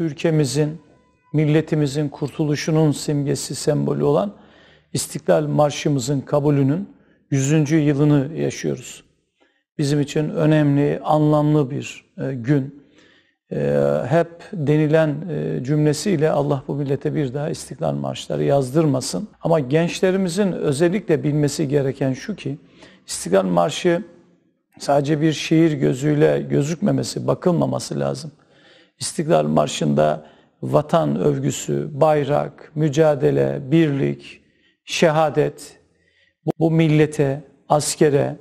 ülkemizin, milletimizin kurtuluşunun simgesi, sembolü olan İstiklal Marşımızın kabulünün 100. yılını yaşıyoruz. Bizim için önemli, anlamlı bir e, gün. E, hep denilen e, cümlesiyle Allah bu millete bir daha İstiklal Marşları yazdırmasın. Ama gençlerimizin özellikle bilmesi gereken şu ki, İstiklal Marşı sadece bir şiir gözüyle gözükmemesi, bakılmaması lazım. İstiklal Marşı'nda vatan övgüsü, bayrak, mücadele, birlik, şehadet bu, millete, askere,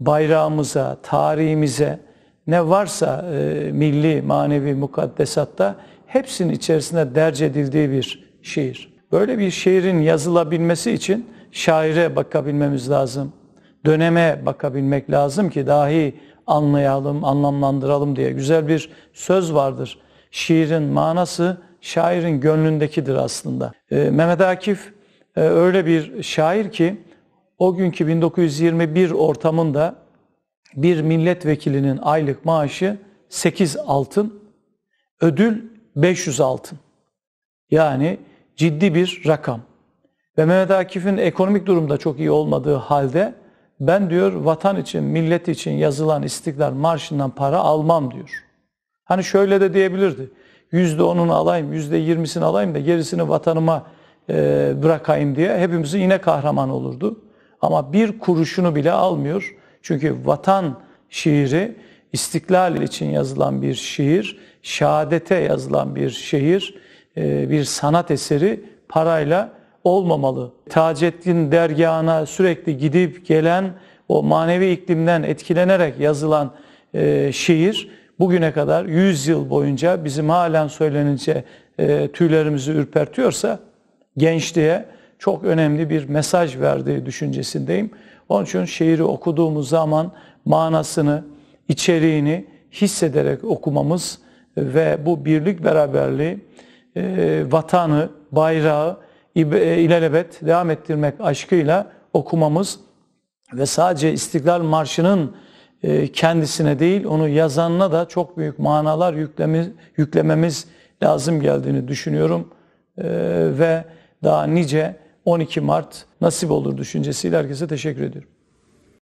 bayrağımıza, tarihimize ne varsa e, milli, manevi mukaddesatta hepsinin içerisinde derc edildiği bir şiir. Böyle bir şiirin yazılabilmesi için şaire bakabilmemiz lazım döneme bakabilmek lazım ki dahi anlayalım, anlamlandıralım diye güzel bir söz vardır. Şiirin manası şairin gönlündekidir aslında. E, Mehmet Akif e, öyle bir şair ki o günkü 1921 ortamında bir milletvekilinin aylık maaşı 8 altın, ödül 500 altın. Yani ciddi bir rakam. Ve Mehmet Akif'in ekonomik durumda çok iyi olmadığı halde ben diyor vatan için, millet için yazılan istiklal Marşı'ndan para almam diyor. Hani şöyle de diyebilirdi. Yüzde onunu alayım, yüzde yirmisini alayım da gerisini vatanıma e, bırakayım diye hepimizin yine kahraman olurdu. Ama bir kuruşunu bile almıyor. Çünkü vatan şiiri istiklal için yazılan bir şiir, şehadete yazılan bir şehir, e, bir sanat eseri parayla olmamalı. Taceddin dergahına sürekli gidip gelen o manevi iklimden etkilenerek yazılan e, şiir bugüne kadar 100 yıl boyunca bizim halen söylenince e, tüylerimizi ürpertiyorsa gençliğe çok önemli bir mesaj verdiği düşüncesindeyim. Onun için şiiri okuduğumuz zaman manasını, içeriğini hissederek okumamız ve bu birlik beraberliği, e, vatanı, bayrağı e, ilelebet devam ettirmek aşkıyla okumamız ve sadece İstiklal Marşı'nın e, kendisine değil onu yazanına da çok büyük manalar yüklemiz, yüklememiz lazım geldiğini düşünüyorum. E, ve daha nice 12 Mart nasip olur düşüncesiyle herkese teşekkür ediyorum.